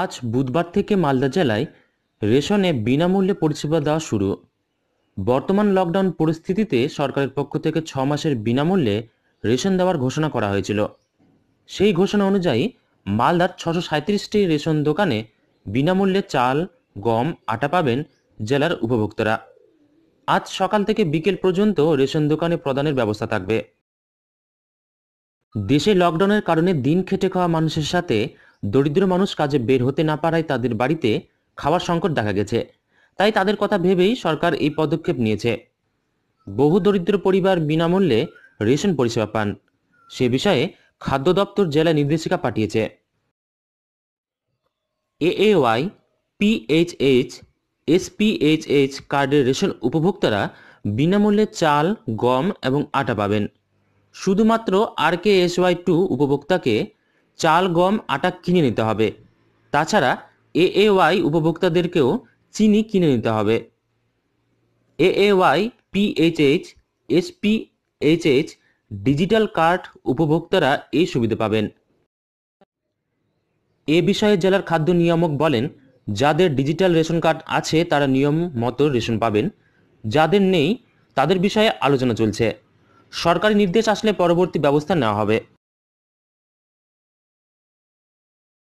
আজ বুধবার থেকে মালদা জেলায় রেশনে বিনামূল্যে পরিষেবা দেওয়া শুরু বর্তমান লকডাউন পরিস্থিতিতে সরকারের পক্ষ থেকে ছ মাসের বিনামূল্যে রেশন দেওয়ার ঘোষণা করা হয়েছিল সেই ঘোষণা অনুযায়ী মালদার ছশো সাঁত্রিশটি রেশন দোকানে বিনামূল্যে চাল গম আটা পাবেন জেলার উপভোক্তরা আজ সকাল থেকে বিকেল পর্যন্ত রেশন দোকানে প্রদানের ব্যবস্থা থাকবে দেশে লকডাউনের কারণে দিন খেটে খাওয়া মানুষের সাথে দরিদ্র মানুষ কাজে বের হতে না পারায় তাদের বাড়িতে খাওয়ার সংকট দেখা গেছে তাই তাদের কথা ভেবেই সরকার এই পদক্ষেপ নিয়েছে বহু দরিদ্র পরিবার বিনামূল্যে রেশন পরিষেবা পান সে বিষয়ে খাদ্য দপ্তর জেলা নির্দেশিকা পাঠিয়েছে এএওয়াই পিএইচএইচ এসপিএইচএইচ কার্ডের রেশন উপভোক্তারা বিনামূল্যে চাল গম এবং আটা পাবেন শুধুমাত্র R K S Y two উপভোক্তাকে চাল গম আটা কিনে নিতে হবে তাছাড়া এ ওয়াই উপভোক্তাদেরকেও চিনি কিনে নিতে হবে A A Y PHH H digital card উপভোক্তারা এই সুবিধা পাবেন এ বিষয়ে জেলার খাদ্য নিয়ামক বলেন যাদের ডিজিটাল রেশন কার্ড আছে তারা নিয়ম মতো রেশন পাবেন যাদের নেই তাদের বিষয়ে আলোচনা চলছে সরকারি নির্দেশ আসলে পরবর্তী ব্যবস্থা নেওয়া হবে